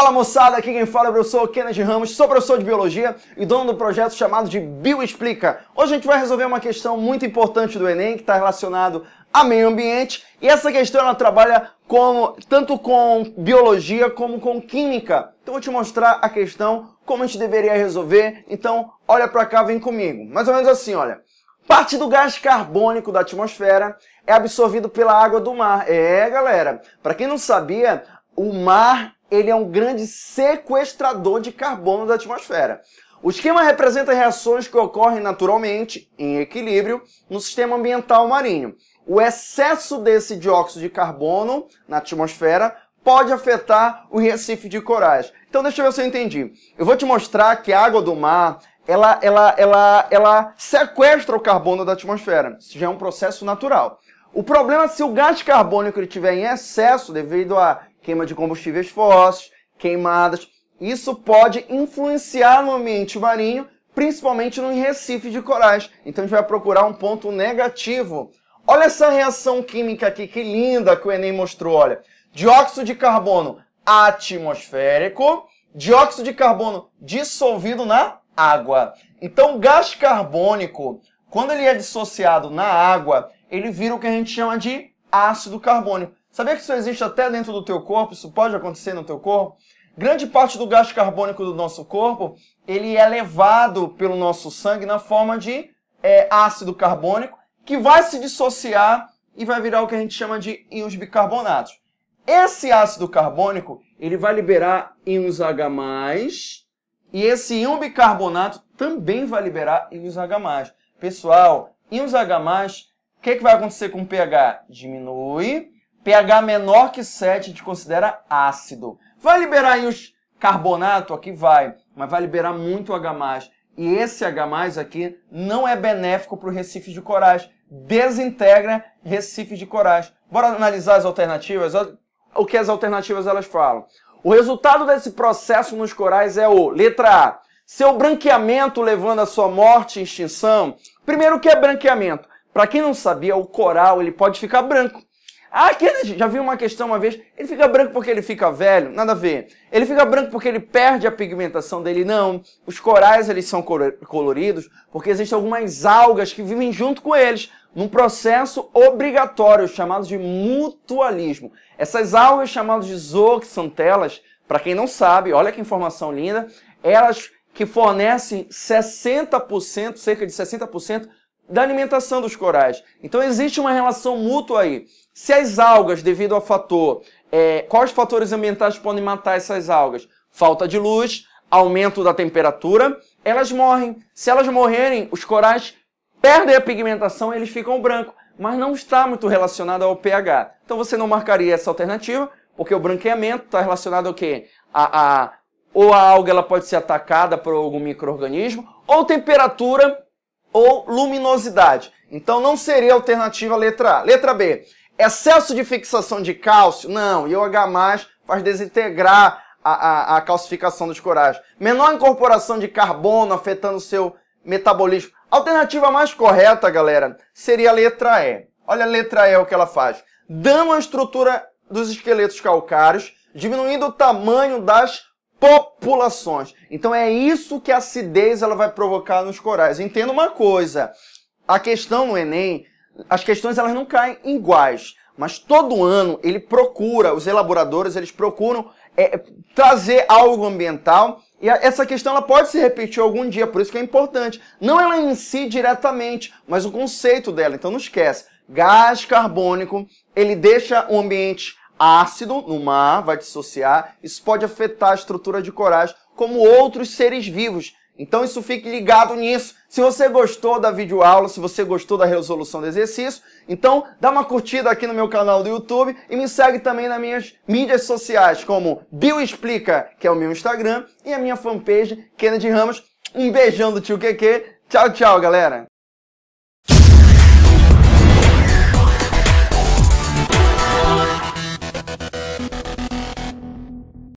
Fala moçada, aqui quem fala é o professor Kennedy Ramos, sou professor de Biologia e dono do projeto chamado de Bioexplica. Hoje a gente vai resolver uma questão muito importante do Enem que está relacionado a meio ambiente e essa questão ela trabalha como, tanto com biologia como com química. Então vou te mostrar a questão, como a gente deveria resolver, então olha pra cá, vem comigo. Mais ou menos assim, olha. Parte do gás carbônico da atmosfera é absorvido pela água do mar. É, galera. Para quem não sabia, o mar ele é um grande sequestrador de carbono da atmosfera. O esquema representa reações que ocorrem naturalmente, em equilíbrio, no sistema ambiental marinho. O excesso desse dióxido de carbono na atmosfera pode afetar o recife de corais. Então deixa eu ver se eu entendi. Eu vou te mostrar que a água do mar, ela, ela, ela, ela sequestra o carbono da atmosfera. Isso já é um processo natural. O problema é se o gás carbônico ele tiver em excesso devido a queima de combustíveis fósseis, queimadas. Isso pode influenciar no ambiente marinho, principalmente no recife de corais. Então a gente vai procurar um ponto negativo. Olha essa reação química aqui, que linda que o Enem mostrou, olha. Dióxido de carbono atmosférico, dióxido de carbono dissolvido na água. Então, gás carbônico, quando ele é dissociado na água, ele vira o que a gente chama de ácido carbônico. Sabia que isso existe até dentro do teu corpo? Isso pode acontecer no teu corpo? Grande parte do gás carbônico do nosso corpo, ele é levado pelo nosso sangue na forma de é, ácido carbônico, que vai se dissociar e vai virar o que a gente chama de íons bicarbonatos. Esse ácido carbônico, ele vai liberar íons H+, e esse íon bicarbonato também vai liberar íons H+. Pessoal, íons H+, o que, é que vai acontecer com o pH? Diminui, pH menor que 7 a gente considera ácido. Vai liberar aí os carbonato aqui? Vai, mas vai liberar muito H+. E esse H+, aqui, não é benéfico para o Recife de Corais. Desintegra Recife de Corais. Bora analisar as alternativas? O que as alternativas elas falam? O resultado desse processo nos corais é o, letra A, seu branqueamento levando à sua morte e extinção. Primeiro, o que é branqueamento? Para quem não sabia, o coral ele pode ficar branco. Kennedy, ah, já vi uma questão uma vez, ele fica branco porque ele fica velho, nada a ver. Ele fica branco porque ele perde a pigmentação dele, não. Os corais eles são coloridos porque existem algumas algas que vivem junto com eles num processo obrigatório chamado de mutualismo. Essas algas chamadas de zooxantelas, para quem não sabe, olha que informação linda, elas que fornecem 60%, cerca de 60% da alimentação dos corais. Então existe uma relação mútua aí. Se as algas, devido ao fator, é, quais fatores ambientais podem matar essas algas? Falta de luz, aumento da temperatura, elas morrem. Se elas morrerem, os corais perdem a pigmentação, eles ficam brancos, mas não está muito relacionado ao pH. Então você não marcaria essa alternativa, porque o branqueamento está relacionado ao quê? A, a, ou a alga ela pode ser atacada por algum microorganismo, ou temperatura ou luminosidade. Então não seria alternativa a letra A. Letra B. Excesso de fixação de cálcio? Não. E o H faz desintegrar a, a, a calcificação dos corais. Menor incorporação de carbono afetando o seu metabolismo. Alternativa mais correta, galera, seria a letra E. Olha a letra E o que ela faz. Dano a estrutura dos esqueletos calcários, diminuindo o tamanho das populações. Então é isso que a acidez ela vai provocar nos corais. Entenda uma coisa, a questão no Enem, as questões elas não caem iguais, mas todo ano ele procura, os elaboradores eles procuram é, trazer algo ambiental e essa questão ela pode se repetir algum dia, por isso que é importante. Não ela em si diretamente, mas o conceito dela. Então não esquece. Gás carbônico, ele deixa o ambiente ácido no mar, vai dissociar, isso pode afetar a estrutura de corais, como outros seres vivos. Então isso fique ligado nisso. Se você gostou da videoaula, se você gostou da resolução do exercício, então dá uma curtida aqui no meu canal do YouTube e me segue também nas minhas mídias sociais, como Bioexplica, que é o meu Instagram, e a minha fanpage, Kennedy Ramos. Um beijão do tio QQ. Tchau, tchau, galera!